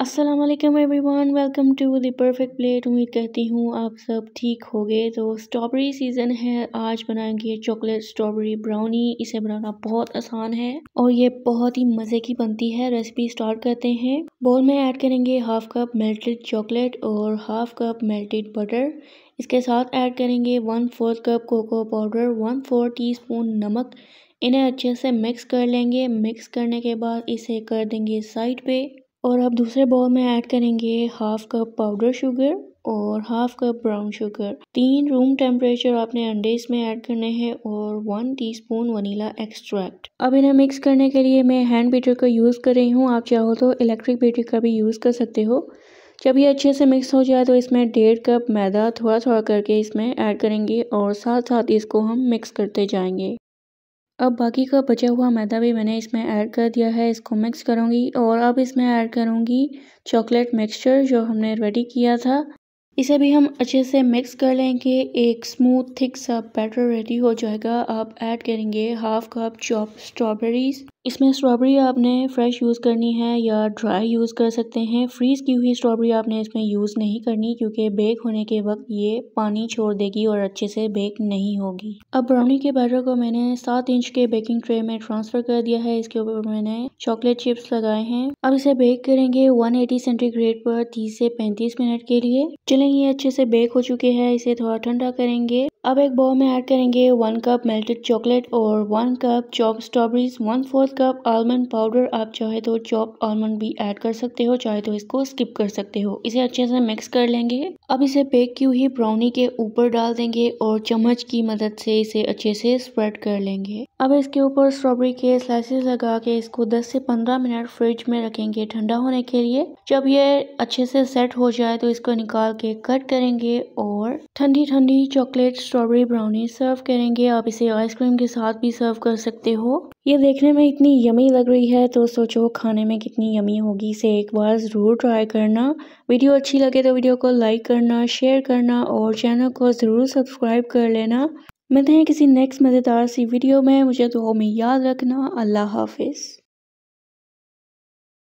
Aslam everyone welcome to the perfect plate उम्मीद करती हूँ आप सब ठीक हो गए तो स्ट्रॉबेरी सीज़न है आज बनाएंगे चॉकलेट स्ट्रॉबेरी ब्राउनी इसे बनाना बहुत आसान है और ये बहुत ही मज़े की बनती है रेसिपी स्टार्ट करते हैं बोल में ऐड करेंगे हाफ़ कप मेल्टेड चॉकलेट और हाफ़ कप मेल्टेड बटर इसके साथ ऐड करेंगे one fourth cup cocoa powder one fourth teaspoon नमक इन्हें अच्छे से मिक्स कर लेंगे मिक्स करने के बाद इसे कर देंगे साइड पे और अब दूसरे बॉल में ऐड करेंगे हाफ कप पाउडर शुगर और हाफ कप ब्राउन शुगर तीन रूम टेम्परेचर आपने अंडे इसमें ऐड करने हैं और वन टीस्पून वनीला एक्सट्रैक्ट अब इन्हें मिक्स करने के लिए मैं हैंड बीटर का यूज़ कर रही हूँ आप चाहो तो इलेक्ट्रिक बीटर का भी यूज़ कर सकते हो जब ये अच्छे से मिक्स हो जाए तो इसमें डेढ़ कप मैदा थोड़ा थोड़ा करके इसमें ऐड करेंगे और साथ साथ इसको हम मिक्स करते जाएंगे अब बाकी का बचा हुआ मैदा भी मैंने इसमें ऐड कर दिया है इसको मिक्स करूँगी और अब इसमें ऐड करूँगी चॉकलेट मिक्सचर जो हमने रेडी किया था इसे भी हम अच्छे से मिक्स कर लेंगे एक स्मूथ थिक सा बैटर रेडी हो जाएगा आप ऐड करेंगे हाफ कप चॉप स्ट्रॉबेरीज इसमें स्ट्रॉबेरी आपने फ्रेश यूज़ करनी है या ड्राई यूज़ कर सकते हैं फ्रीज़ की हुई स्ट्रॉबेरी आपने इसमें यूज़ नहीं करनी क्योंकि बेक होने के वक्त ये पानी छोड़ देगी और अच्छे से बेक नहीं होगी अब ब्राउनी के बैटर को मैंने सात इंच के बेकिंग ट्रे में ट्रांसफ़र कर दिया है इसके ऊपर मैंने चॉकलेट चिप्स लगाए हैं अब इसे बेक करेंगे वन सेंटीग्रेड पर तीस से पैंतीस मिनट के लिए चले हैं ये अच्छे से बेक हो चुके हैं इसे थोड़ा ठंडा करेंगे अब एक बॉल में ऐड करेंगे वन कप मेल्टेड चॉकलेट और one cup chop strawberries one fourth cup almond powder आप चाहे तो चॉप आलमंड भी ऐड कर सकते हो चाहे तो इसको स्किप कर सकते हो इसे अच्छे से मिक्स कर लेंगे अब इसे बेक की हुई ब्राउनी के ऊपर डाल देंगे और चम्मच की मदद से इसे अच्छे से स्प्रेड कर लेंगे अब इसके ऊपर स्ट्रॉबेरी के स्लाइसेस लगा के इसको दस से पंद्रह मिनट फ्रिज में रखेंगे ठंडा होने के लिए जब ये अच्छे से सेट हो जाए तो इसको निकाल के कट करेंगे और ठंडी ठंडी चॉकलेट स्ट्रॉबेरी ब्राउनी सर्व करेंगे आप इसे आइसक्रीम के साथ भी सर्व कर सकते हो ये देखने में इतनी यमी लग रही है तो सोचो खाने में कितनी यमी होगी इसे एक बार ज़रूर ट्राई करना वीडियो अच्छी लगे तो वीडियो को लाइक करना शेयर करना और चैनल को ज़रूर सब्सक्राइब कर लेना मिलते हैं किसी नेक्स्ट मज़ेदार सी वीडियो में मुझे तो हमें याद रखना अल्लाह हाफिज़